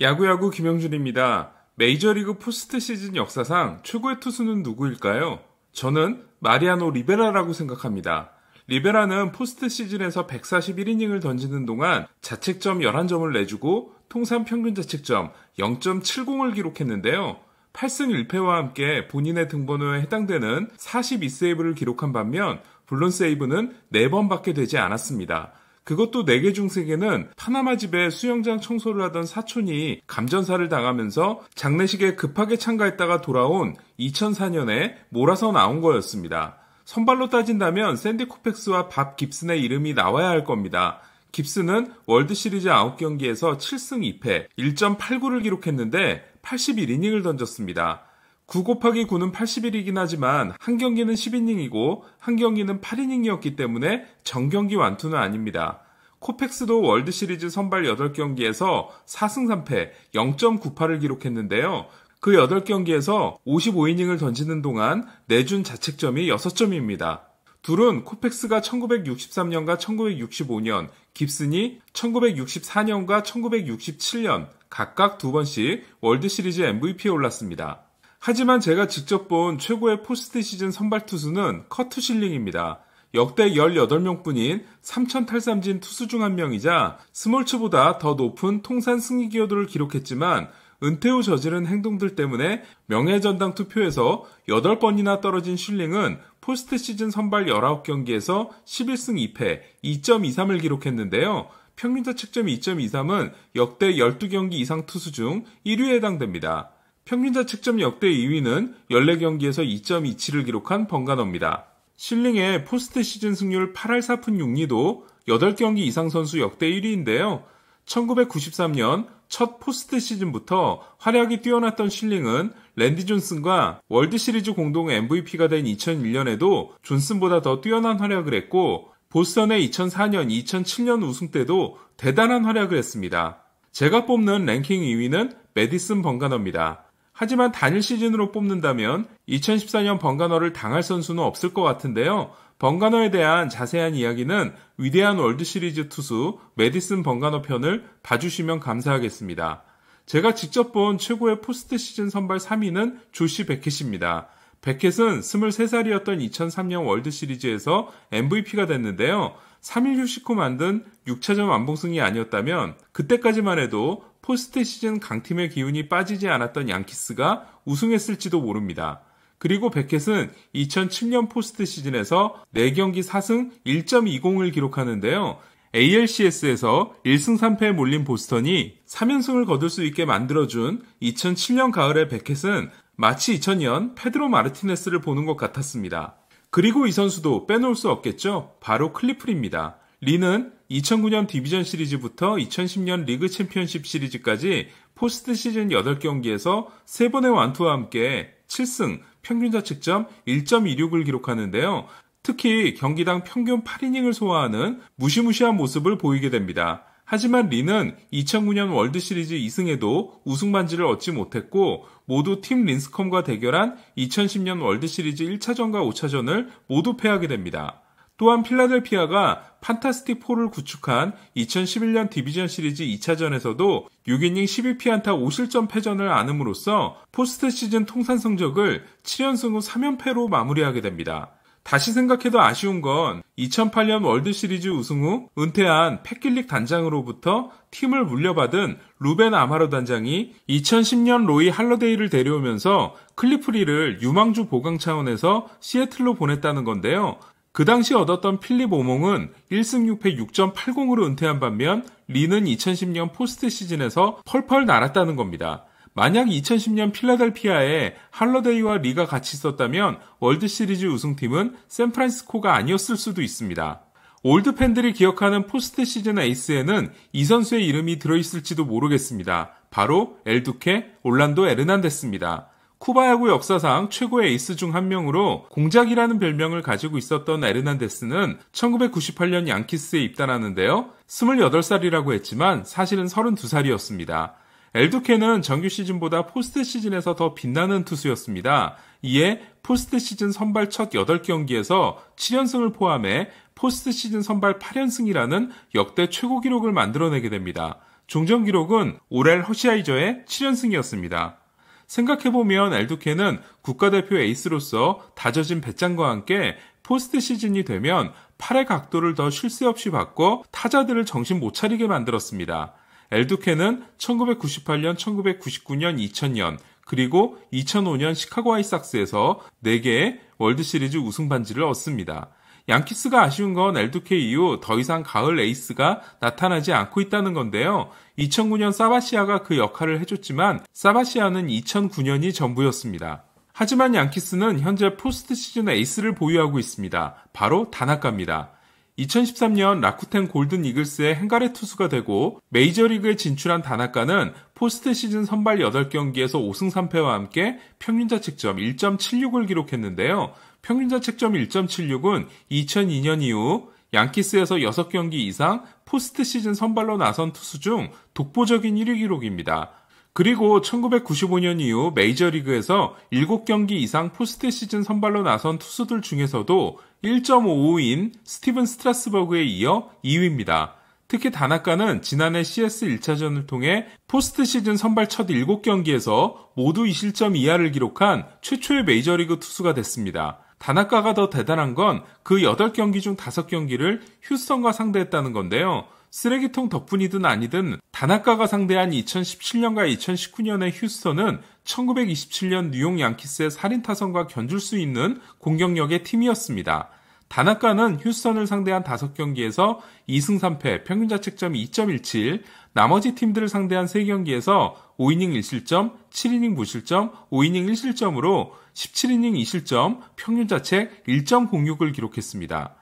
야구야구 김영준입니다. 메이저리그 포스트 시즌 역사상 최고의 투수는 누구일까요? 저는 마리아노 리베라라고 생각합니다. 리베라는 포스트 시즌에서 141이닝을 던지는 동안 자책점 11점을 내주고 통산 평균 자책점 0.70을 기록했는데요. 8승 1패와 함께 본인의 등번호에 해당되는 42세이브를 기록한 반면 블론 세이브는 4번밖에 되지 않았습니다. 그것도 4개 중 3개는 파나마 집에 수영장 청소를 하던 사촌이 감전사를 당하면서 장례식에 급하게 참가했다가 돌아온 2004년에 몰아서 나온 거였습니다. 선발로 따진다면 샌디 코펙스와 밥 깁슨의 이름이 나와야 할 겁니다. 깁슨은 월드시리즈 9경기에서 7승 2패, 1.89를 기록했는데 81이닝을 던졌습니다. 9 곱하기 9는 80이긴 하지만 한 경기는 10이닝이고 한 경기는 8이닝이었기 때문에 정경기 완투는 아닙니다. 코펙스도 월드 시리즈 선발 8경기에서 4승 3패 0.98을 기록했는데요. 그 8경기에서 55이닝을 던지는 동안 내준 자책점이 6점입니다. 둘은 코펙스가 1963년과 1965년, 깁슨이 1964년과 1967년 각각 두 번씩 월드 시리즈 MVP에 올랐습니다. 하지만 제가 직접 본 최고의 포스트 시즌 선발 투수는 커트 실링입니다. 역대 18명 뿐인 3천 탈삼진 투수 중 한 명이자 스몰츠보다 더 높은 통산 승리 기여도를 기록했지만 은퇴 후 저지른 행동들 때문에 명예전당 투표에서 8번이나 떨어진 실링은 포스트 시즌 선발 19경기에서 11승 2패 2.23을 기록했는데요. 평균자측점 2.23은 역대 12경기 이상 투수 중 1위에 해당됩니다. 평균 자책점 역대 2위는 14경기에서 2.27을 기록한 벙가너입니다 실링의 포스트 시즌 승률 8할 4푼 6리도 8경기 이상 선수 역대 1위인데요. 1993년 첫 포스트 시즌부터 활약이 뛰어났던 실링은 랜디 존슨과 월드시리즈 공동 MVP가 된 2001년에도 존슨보다 더 뛰어난 활약을 했고 보스턴의 2004년, 2007년 우승 때도 대단한 활약을 했습니다. 제가 뽑는 랭킹 2위는 메디슨 번가너입니다. 하지만 단일 시즌으로 뽑는다면 2014년 번가어를 당할 선수는 없을 것 같은데요. 번가어에 대한 자세한 이야기는 위대한 월드 시리즈 투수 메디슨 번가어 편을 봐주시면 감사하겠습니다. 제가 직접 본 최고의 포스트 시즌 선발 3위는 조시 베켓입니다. 베켓은 23살이었던 2003년 월드 시리즈에서 MVP가 됐는데요. 3일 휴식 후 만든 6차전 완봉승이 아니었다면 그때까지만 해도 포스트 시즌 강팀의 기운이 빠지지 않았던 양키스가 우승했을지도 모릅니다. 그리고 베켓은 2007년 포스트 시즌에서 4경기 4승 1.20을 기록하는데요. ALCS에서 1승 3패에 몰린 보스턴이 3연승을 거둘 수 있게 만들어준 2007년 가을의 베켓은 마치 2000년 페드로 마르티네스를 보는 것 같았습니다. 그리고 이 선수도 빼놓을 수 없겠죠? 바로 클리플입니다. 리는 2009년 디비전 시리즈부터 2010년 리그 챔피언십 시리즈까지 포스트 시즌 8경기에서 3번의 완투와 함께 7승, 평균자책점 1.26을 기록하는데요. 특히 경기당 평균 8이닝을 소화하는 무시무시한 모습을 보이게 됩니다. 하지만 리는 2009년 월드 시리즈 2승에도 우승 반지를 얻지 못했고 모두 팀 린스컴과 대결한 2010년 월드 시리즈 1차전과 5차전을 모두 패하게 됩니다. 또한 필라델피아가 판타스틱4를 구축한 2011년 디비전 시리즈 2차전에서도 6이닝 12피안타 5실점 패전을 안음으로써 포스트 시즌 통산 성적을 7연승 후 3연패로 마무리하게 됩니다. 다시 생각해도 아쉬운 건 2008년 월드시리즈 우승 후 은퇴한 패킬릭 단장으로부터 팀을 물려받은 루벤 아마로 단장이 2010년 로이 할러데이를 데려오면서 클리프리를 유망주 보강 차원에서 시애틀로 보냈다는 건데요. 그 당시 얻었던 필립 오몽은 1승 6패 6.80으로 은퇴한 반면 리는 2010년 포스트 시즌에서 펄펄 날았다는 겁니다. 만약 2010년 필라델피아에 할러데이와 리가 같이 있었다면 월드시리즈 우승팀은 샌프란시스코가 아니었을 수도 있습니다. 올드 팬들이 기억하는 포스트 시즌 에이스에는 이 선수의 이름이 들어있을지도 모르겠습니다. 바로 엘두케, 올란도 에르난데스입니다. 쿠바 야구 역사상 최고의 에이스 중 한 명으로 공작이라는 별명을 가지고 있었던 에르난데스는 1998년 양키스에 입단하는데요. 28살이라고 했지만 사실은 32살이었습니다. 엘두케는 정규 시즌보다 포스트 시즌에서 더 빛나는 투수였습니다. 이에 포스트 시즌 선발 첫 8경기에서 7연승을 포함해 포스트 시즌 선발 8연승이라는 역대 최고 기록을 만들어내게 됩니다. 종전 기록은 오렐 허시아이저의 7연승이었습니다. 생각해보면 엘두케는 국가대표 에이스로서 다져진 배짱과 함께 포스트 시즌이 되면 팔의 각도를 더 쉴 새 없이 바꿔 타자들을 정신 못 차리게 만들었습니다. 엘두케는 1998년, 1999년, 2000년, 그리고 2005년 시카고 아이삭스에서 4개의 월드시리즈 우승 반지를 얻습니다. 양키스가 아쉬운 건 엘두케 이후 더 이상 가을 에이스가 나타나지 않고 있다는 건데요. 2009년 사바시아가 그 역할을 해줬지만 사바시아는 2009년이 전부였습니다. 하지만 양키스는 현재 포스트 시즌 에이스를 보유하고 있습니다. 바로 다나카입니다. 2013년 라쿠텐 골든 이글스의 행가레 투수가 되고 메이저리그에 진출한 다나카는 포스트 시즌 선발 8경기에서 5승 3패와 함께 평균자책점 1.76을 기록했는데요. 평균자책점 1.76은 2002년 이후 양키스에서 6경기 이상 포스트 시즌 선발로 나선 투수 중 독보적인 1위 기록입니다. 그리고 1995년 이후 메이저리그에서 7경기 이상 포스트 시즌 선발로 나선 투수들 중에서도 1.55인 스티븐 스트라스버그에 이어 2위입니다. 특히 다나카는 지난해 CS 1차전을 통해 포스트 시즌 선발 첫 7경기에서 모두 2실점 이하를 기록한 최초의 메이저리그 투수가 됐습니다. 다나카가 더 대단한 건 그 8경기 중 5경기를 휴스턴과 상대했다는 건데요. 쓰레기통 덕분이든 아니든 다나카가 상대한 2017년과 2019년의 휴스턴은 1927년 뉴욕 양키스의 살인 타선과 견줄 수 있는 공격력의 팀이었습니다. 다나카는 휴스턴을 상대한 5경기에서 2승 3패, 평균 자책점이 2.17, 나머지 팀들을 상대한 3경기에서 5이닝 1실점, 7이닝 무실점, 5이닝 1실점으로 17이닝 2실점, 평균 자책 1.06을 기록했습니다.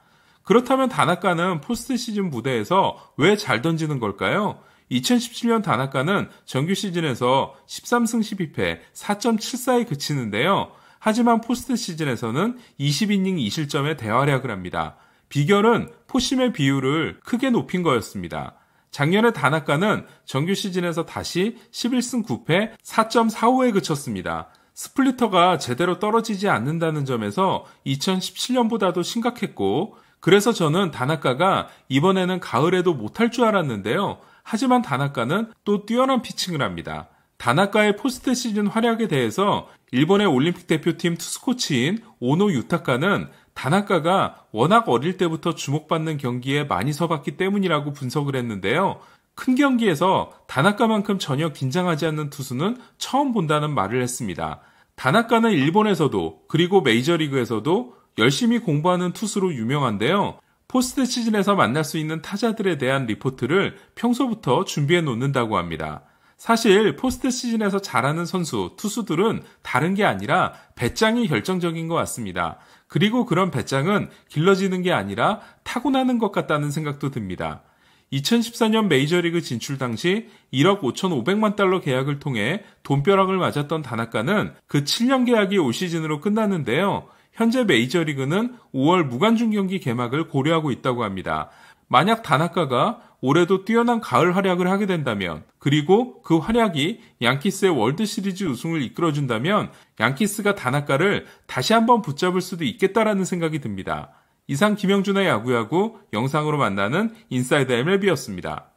그렇다면 다나카는 포스트 시즌 무대에서 왜 잘 던지는 걸까요? 2017년 다나카는 정규 시즌에서 13승 12패 4.74에 그치는데요. 하지만 포스트 시즌에서는 20이닝 2실점에 대활약을 합니다. 비결은 포심의 비율을 크게 높인 거였습니다. 작년에 다나카는 정규 시즌에서 다시 11승 9패 4.45에 그쳤습니다. 스플리터가 제대로 떨어지지 않는다는 점에서 2017년보다도 심각했고, 그래서 저는 다나카가 이번에는 가을에도 못할 줄 알았는데요. 하지만 다나카는 또 뛰어난 피칭을 합니다. 다나카의 포스트 시즌 활약에 대해서 일본의 올림픽 대표팀 투스코치인 오노 유타카는 다나카가 워낙 어릴 때부터 주목받는 경기에 많이 서봤기 때문이라고 분석을 했는데요. 큰 경기에서 다나카만큼 전혀 긴장하지 않는 투수는 처음 본다는 말을 했습니다. 다나카는 일본에서도 그리고 메이저리그에서도 열심히 공부하는 투수로 유명한데요. 포스트 시즌에서 만날 수 있는 타자들에 대한 리포트를 평소부터 준비해 놓는다고 합니다. 사실 포스트 시즌에서 잘하는 선수, 투수들은 다른 게 아니라 배짱이 결정적인 것 같습니다. 그리고 그런 배짱은 길러지는 게 아니라 타고나는 것 같다는 생각도 듭니다. 2014년 메이저리그 진출 당시 1억 5,500만 달러 계약을 통해 돈벼락을 맞았던 다나카는 그 7년 계약이 올 시즌으로 끝났는데요. 현재 메이저리그는 5월 무관중 경기 개막을 고려하고 있다고 합니다. 만약 다나카가 올해도 뛰어난 가을 활약을 하게 된다면 그리고 그 활약이 양키스의 월드 시리즈 우승을 이끌어준다면 양키스가 단아가를 다시 한번 붙잡을 수도 있겠다라는 생각이 듭니다. 이상 김영준의 야구야구 영상으로 만나는 인사이드 MLB였습니다.